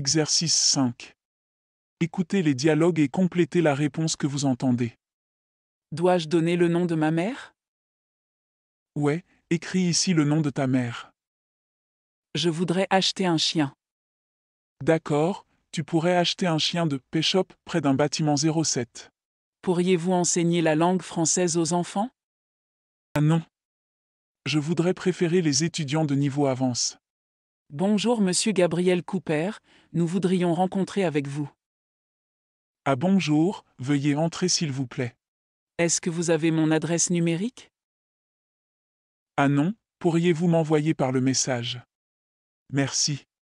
Exercice 5. Écoutez les dialogues et complétez la réponse que vous entendez. Dois-je donner le nom de ma mère Ouais, écris ici le nom de ta mère. Je voudrais acheter un chien. D'accord, tu pourrais acheter un chien de Péchop près d'un bâtiment 07. Pourriez-vous enseigner la langue française aux enfants Ah non. Je voudrais préférer les étudiants de niveau avance. Bonjour Monsieur Gabriel Cooper, nous voudrions rencontrer avec vous. Ah bonjour, veuillez entrer s'il vous plaît. Est-ce que vous avez mon adresse numérique Ah non, pourriez-vous m'envoyer par le message Merci.